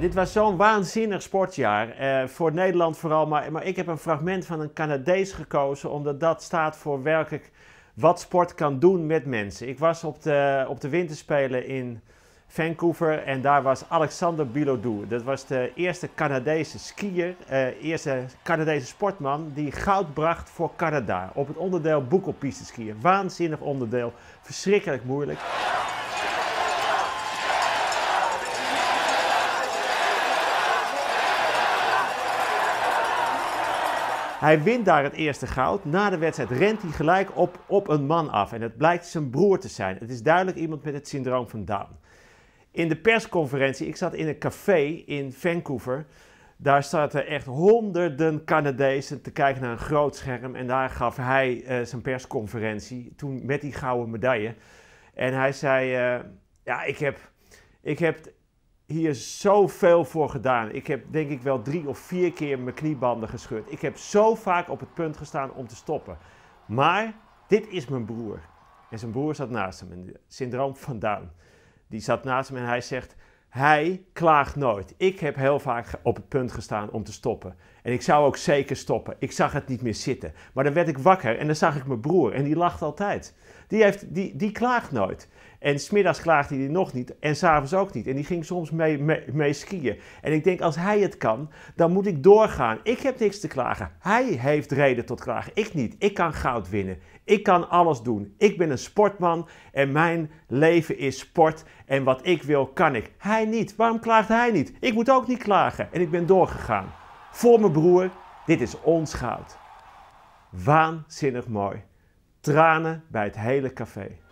dit was zo'n waanzinnig sportjaar. Eh, voor Nederland vooral. Maar, maar ik heb een fragment van een Canadees gekozen. Omdat dat staat voor werkelijk wat sport kan doen met mensen. Ik was op de, op de winterspelen in Vancouver. En daar was Alexander Bilodoue. Dat was de eerste Canadese skier. Uh, eerste Canadese sportman die goud bracht voor Canada. Op het onderdeel boekelpiste skiën. Waanzinnig onderdeel. Verschrikkelijk moeilijk. Hij wint daar het eerste goud. Na de wedstrijd rent hij gelijk op, op een man af. En het blijkt zijn broer te zijn. Het is duidelijk iemand met het syndroom van Down. In de persconferentie, ik zat in een café in Vancouver. Daar zaten echt honderden Canadezen te kijken naar een groot scherm. En daar gaf hij eh, zijn persconferentie. Toen met die gouden medaille. En hij zei: eh, Ja, ik heb, ik heb hier zoveel voor gedaan. Ik heb denk ik wel drie of vier keer mijn kniebanden gescheurd. Ik heb zo vaak op het punt gestaan om te stoppen. Maar dit is mijn broer. En zijn broer zat naast hem. syndroom van Down. Die zat naast hem en hij zegt: Hij klaagt nooit. Ik heb heel vaak op het punt gestaan om te stoppen. En ik zou ook zeker stoppen. Ik zag het niet meer zitten. Maar dan werd ik wakker en dan zag ik mijn broer. En die lacht altijd. Die, heeft, die, die klaagt nooit. En smiddags klaagde hij nog niet. En s'avonds ook niet. En die ging soms mee, mee, mee, skiën. En ik denk, als hij het kan, dan moet ik doorgaan. Ik heb niks te klagen. Hij heeft reden tot klagen. Ik niet. Ik kan goud winnen. Ik kan alles doen. Ik ben een sportman. En mijn leven is sport. En wat ik wil, kan ik. Hij niet. Waarom klaagt hij niet? Ik moet ook niet klagen. En ik ben doorgegaan. Voor mijn broer, dit is ons goud. Waanzinnig mooi. Tranen bij het hele café.